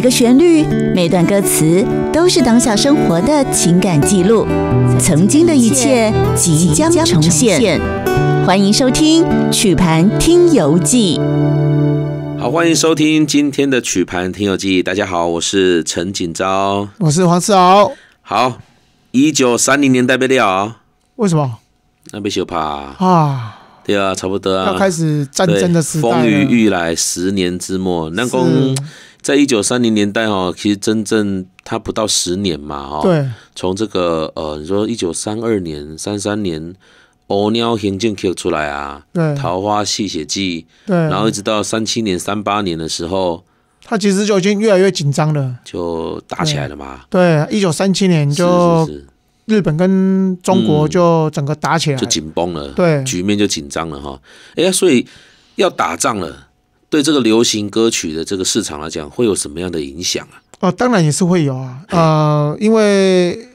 每个旋律、每段歌词都是当下生活的情感记录，曾经的一切即将重现。欢迎收听《曲盘听游记》。好，欢迎收听今天的《曲盘听游记》。大家好，我是陈锦昭，我是黄世豪。好，一九三零年代被掉，为什么？那被修怕啊？对啊，差不多啊。要开始战争的时代，风雨欲来。十年之末，南宫。在一九三零年代哦，其实真正他不到十年嘛哈，从这个呃，你说一九三二年、三三年，《欧尿行进曲》出来啊，对，《桃花戏血记，然后一直到三七年、三八年的时候，他其实就已经越来越紧张了，就打起来了嘛。对，一九三七年就日本跟中国就整个打起来，就紧绷了，对局面就紧张了哈。哎呀，所以要打仗了。对这个流行歌曲的这个市场来讲，会有什么样的影响啊？哦，当然也是会有啊。呃，因为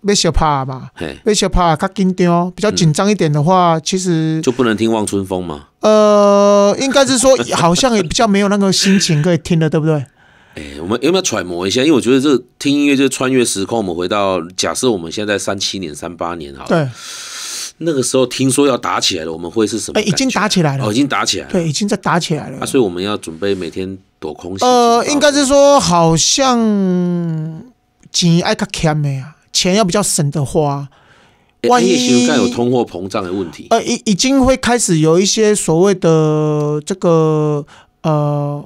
没小怕嘛，没小怕，他紧张比较紧张一点的话，其实就不能听《望春风》吗？呃，应该是说 好像也比较没有那个心情可以听了，对不对？哎，我们有没有揣摩一下？因为我觉得这听音乐就是穿越时空，我们回到假设我们现在三七年、三八年啊。对。那个时候听说要打起来了，我们会是什么？哎，已经打起来了哦，已经打起来了，对，已经在打起来了。啊，所以我们要准备每天躲空袭。呃，应该是说好像钱爱卡钱没啊，钱要比较省的花。万一有通货膨胀的问题，呃，已已经会开始有一些所谓的这个呃，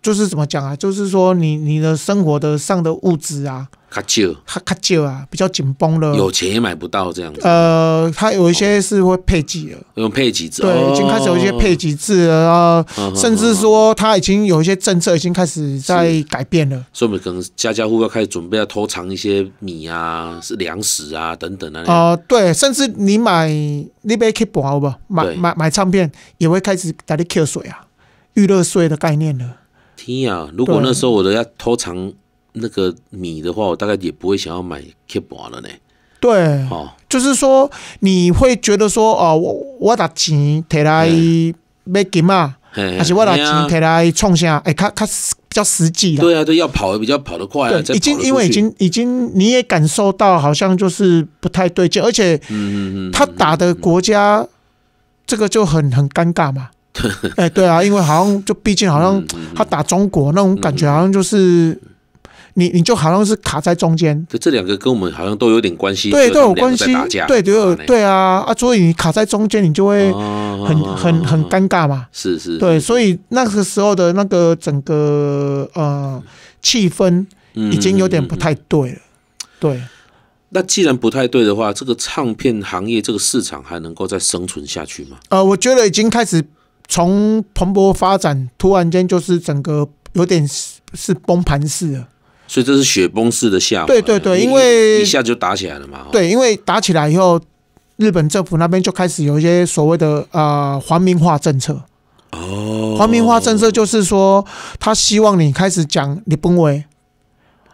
就是怎么讲啊？就是说你你的生活的上的物质啊。较少，较较少啊，比较紧绷了。有钱也买不到这样子。呃，他有一些是会配给的，用配给制。对，已经开始有一些配给制啊，甚至说他已经有一些政策已经开始在改变了。所以，我们可能家家户户开始准备要偷藏一些米啊，是粮食啊等等啊。哦，对，甚至你买那边去 p 好不好？买买买唱片也会开始在你扣税啊，预热税的概念了。天啊！如果那时候我都要偷藏。那个米的话，我大概也不会想要买 K e e 板了呢。对，哦，就是说你会觉得说，哦，我我把钱提来买金嘛，还是我把钱提来创下，哎，它它比较实际的。对啊，对，要跑比较跑得快。对，已经因为已经已经你也感受到，好像就是不太对劲，而且，嗯嗯嗯，他打的国家这个就很很尴尬嘛。对，对啊，因为好像就毕竟好像他打中国那种感觉，好像就是。你你就好像是卡在中间，这这两个跟我们好像都有点关系。对都有关系。对，都有对对对啊啊！所以你卡在中间，你就会很很很尴尬嘛。是是，对，所以那个时候的那个整个呃气氛已经有点不太对了。对，那既然不太对的话，这个唱片行业这个市场还能够再生存下去吗？呃，我觉得已经开始从蓬勃发展，突然间就是整个有点是是崩盘式了。所以这是雪崩式的下对对对，因为一下就打起来了嘛。对，因为打起来以后，日本政府那边就开始有一些所谓的啊“皇民化”政策。哦，民化政策就是说，他希望你开始讲日本为。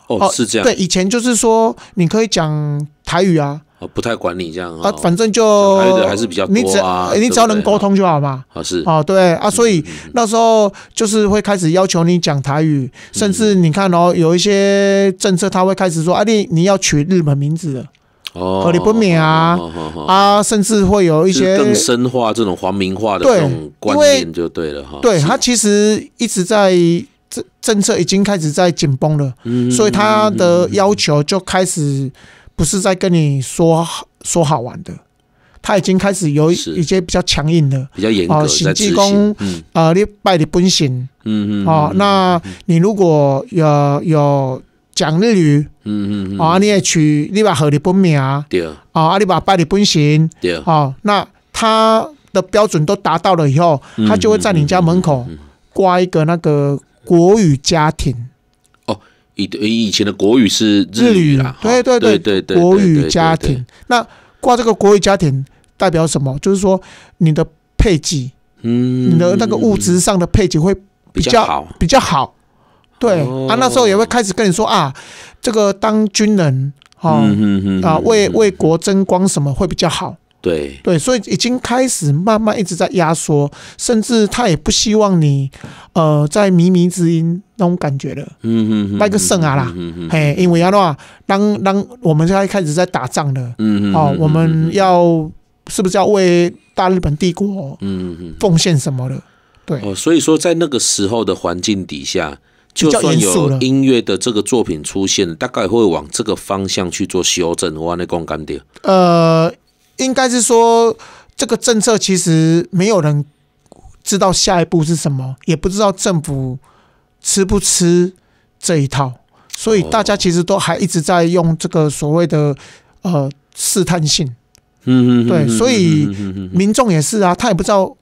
哦，是这样。对，以前就是说，你可以讲台语啊。不太管你这样啊，反正就还是比较多啊，你只要能沟通就好嘛。啊是啊，对啊，所以那时候就是会开始要求你讲台语，甚至你看哦，有一些政策他会开始说啊，你你要取日本名字了，哦，你不免啊啊，甚至会有一些更深化这种皇民化的这种观念就对了哈。对他其实一直在政政策已经开始在紧绷了，所以他的要求就开始。不是在跟你说说好玩的，他已经开始有一些比较强硬的，比较严格在执行。啊，你拜礼本行，嗯嗯，哦，那你如果有有讲日语，嗯嗯，啊，你也去你把合礼本名，对啊，啊，你把拜礼本行，对啊，啊，那他的标准都达到了以后，他就会在你家门口挂一个那个国语家庭。以以前的国语是日语啦，对对对对对，国语家庭。那挂这个国语家庭代表什么？就是说你的配给，嗯，你的那个物质上的配给会比较好，比较好。对啊，那时候也会开始跟你说啊，这个当军人啊，啊，为为国争光什么会比较好。对对，所以已经开始慢慢一直在压缩，甚至他也不希望你，呃，在靡靡之音那种感觉了。嗯嗯，卖个肾啊啦。嗯嗯，嘿，因为要的话，当当我们现在开始在打仗了。嗯嗯，哦，我们要是不是要为大日本帝国？嗯嗯，奉献什么了？对。哦，所以说在那个时候的环境底下，就算有音乐的这个作品出现，大概会往这个方向去做修正。我那公干爹。呃。应该是说，这个政策其实没有人知道下一步是什么，也不知道政府吃不吃这一套，所以大家其实都还一直在用这个所谓的呃试探性，嗯嗯，对，所以民众也是啊，他也不知道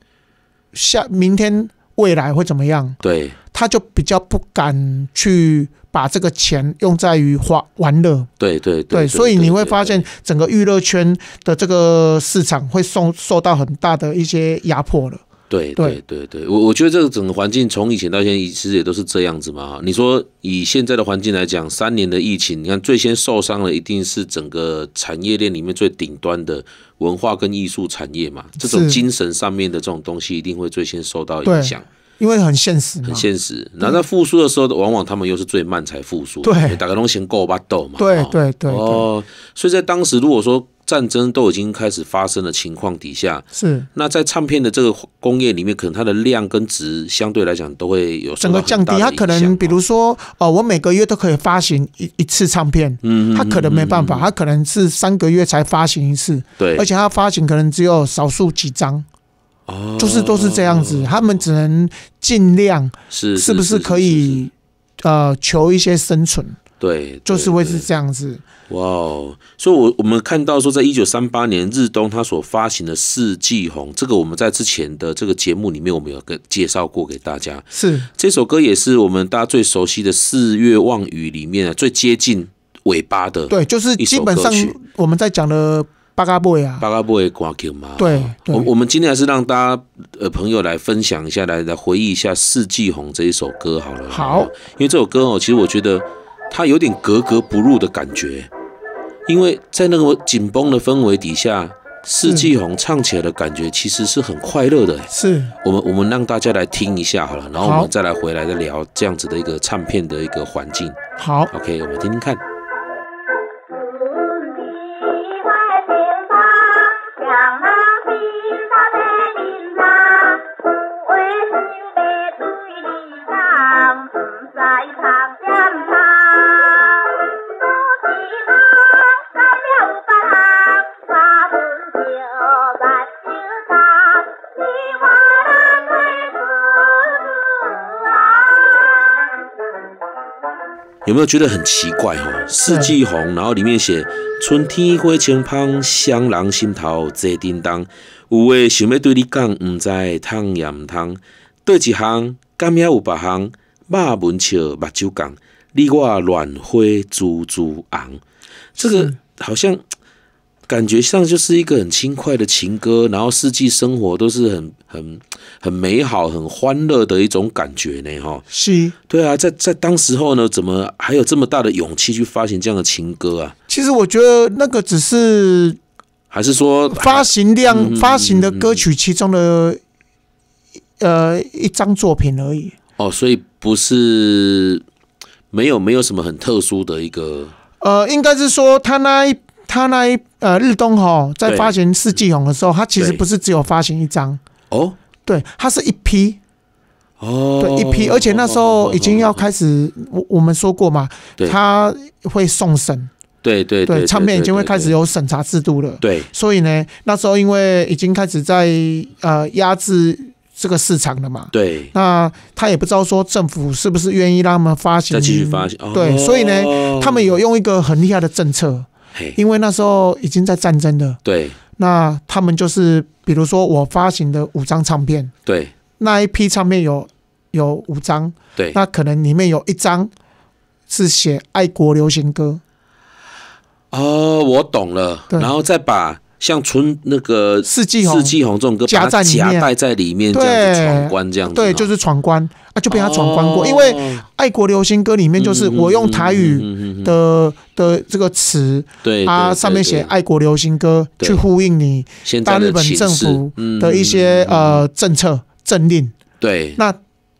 下明天未来会怎么样，对。他就比较不敢去把这个钱用在于花玩乐，对对对，所以你会发现整个娱乐圈的这个市场会受受到很大的一些压迫了。对对对对，我我觉得这个整个环境从以前到现在其实也都是这样子嘛。你说以现在的环境来讲，三年的疫情，你看最先受伤的一定是整个产业链里面最顶端的文化跟艺术产业嘛，这种精神上面的这种东西一定会最先受到影响。因为很现实，很现实。那在复苏的时候，往往他们又是最慢才复苏。对，打个通行够巴斗嘛。对对对。哦，所以在当时，如果说战争都已经开始发生的情况底下，是那在唱片的这个工业里面，可能它的量跟值相对来讲都会整个降低。它可能比如说，哦，我每个月都可以发行一一次唱片，嗯，它可能没办法，它可能是三个月才发行一次，对，而且它发行可能只有少数几张。哦，就是都是这样子，他们只能尽量是是不是可以，呃，求一些生存。对，就是会是这样子。哇，哦！所以，我我们看到说，在一九三八年，日东他所发行的《四季红》，这个我们在之前的这个节目里面，我们有个介绍过给大家。是这首歌也是我们大家最熟悉的《四月望雨》里面啊，最接近尾巴的。对，就是基本上我们在讲的。巴嘎贝啊，巴嘎贝会挂球吗？对，我我们今天还是让大家呃朋友来分享一下，来来回忆一下《四季红》这一首歌好了。好，因为这首歌哦，其实我觉得它有点格格不入的感觉，因为在那个紧绷的氛围底下，《四季红》唱起来的感觉其实是很快乐的。是我们我们让大家来听一下好了，然后我们再来回来再聊这样子的一个唱片的一个环境。好，OK，我们听听看。有没有觉得很奇怪哦？四季红，然后里面写春天花清芳，香囊心头坐叮当。有诶，想要对你讲，唔知通也唔通，对一行，干日有八行。马文俏目珠讲，你我暖灰足足昂，这个好像感觉上就是一个很轻快的情歌，然后四季生活都是很很很美好、很欢乐的一种感觉呢。哈，是，对啊，在在当时候呢，怎么还有这么大的勇气去发行这样的情歌啊？其实我觉得那个只是，还是说发行量发行的歌曲其中的呃一张作品而已。哦，所以不是没有没有什么很特殊的一个，呃，应该是说他那一他那一呃日东哈在发行四季红的时候，他其实不是只有发行一张哦，对，他是一批哦，对一批，而且那时候已经要开始我我们说过嘛，他会送审，对对对，唱片已经会开始有审查制度了，对，所以呢，那时候因为已经开始在呃压制。这个市场的嘛，对，那他也不知道说政府是不是愿意让他们发行，再继续发行，对，所以呢，他们有用一个很厉害的政策，因为那时候已经在战争了，对，那他们就是，比如说我发行的五张唱片，对，那一批唱片有有五张，对，那可能里面有一张是写爱国流行歌，哦，我懂了，然后再把。像春那个四季红这种歌夹在夹带在里面，对，闯关这样，对，就是闯关啊，就被他闯关过。因为爱国流行歌里面就是我用台语的的这个词，对啊，上面写爱国流行歌去呼应你大日本政府的一些呃政策政令，对那。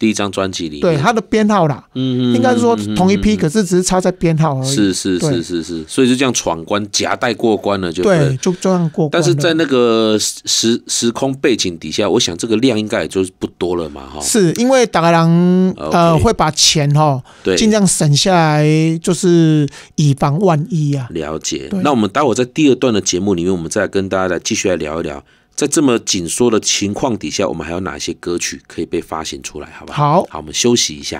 第一张专辑里，对它的编号啦，嗯，应该是说同一批，可是只是差在编号而已。是是是是是，所以就这样闯关夹带过关了，就对，就这样过但是在那个时时空背景底下，我想这个量应该也就是不多了嘛，哈。是因为当然呃会把钱哈，对，尽量省下来，就是以防万一呀。了解。那我们待会儿在第二段的节目里面，我们再跟大家来继续来聊一聊。在这么紧缩的情况底下，我们还有哪些歌曲可以被发行出来？好吧，好，好，我们休息一下。